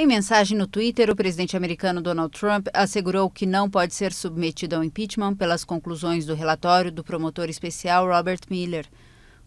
Em mensagem no Twitter, o presidente americano Donald Trump assegurou que não pode ser submetido ao impeachment pelas conclusões do relatório do promotor especial Robert Miller.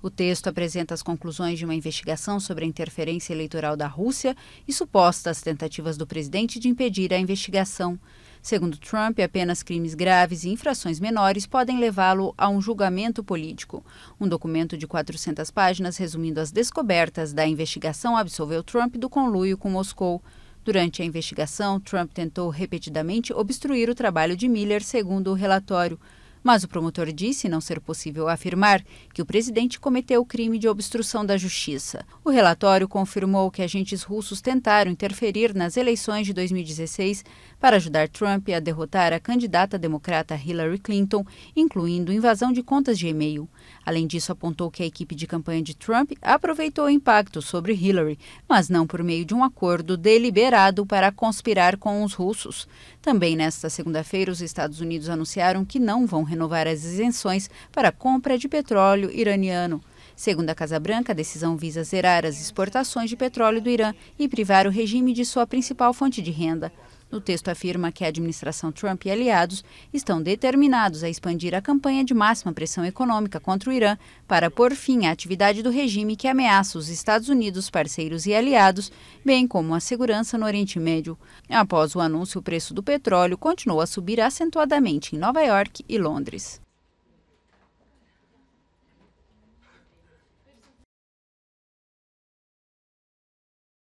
O texto apresenta as conclusões de uma investigação sobre a interferência eleitoral da Rússia e supostas tentativas do presidente de impedir a investigação. Segundo Trump, apenas crimes graves e infrações menores podem levá-lo a um julgamento político. Um documento de 400 páginas resumindo as descobertas da investigação absolveu Trump do conluio com Moscou. Durante a investigação, Trump tentou repetidamente obstruir o trabalho de Miller, segundo o relatório. Mas o promotor disse não ser possível afirmar que o presidente cometeu o crime de obstrução da justiça. O relatório confirmou que agentes russos tentaram interferir nas eleições de 2016 para ajudar Trump a derrotar a candidata democrata Hillary Clinton, incluindo invasão de contas de e-mail. Além disso, apontou que a equipe de campanha de Trump aproveitou o impacto sobre Hillary, mas não por meio de um acordo deliberado para conspirar com os russos. Também nesta segunda-feira, os Estados Unidos anunciaram que não vão renovar as isenções para a compra de petróleo iraniano. Segundo a Casa Branca, a decisão visa zerar as exportações de petróleo do Irã e privar o regime de sua principal fonte de renda. No texto afirma que a administração Trump e aliados estão determinados a expandir a campanha de máxima pressão econômica contra o Irã para pôr fim à atividade do regime que ameaça os Estados Unidos, parceiros e aliados, bem como a segurança no Oriente Médio. Após o anúncio, o preço do petróleo continuou a subir acentuadamente em Nova York e Londres.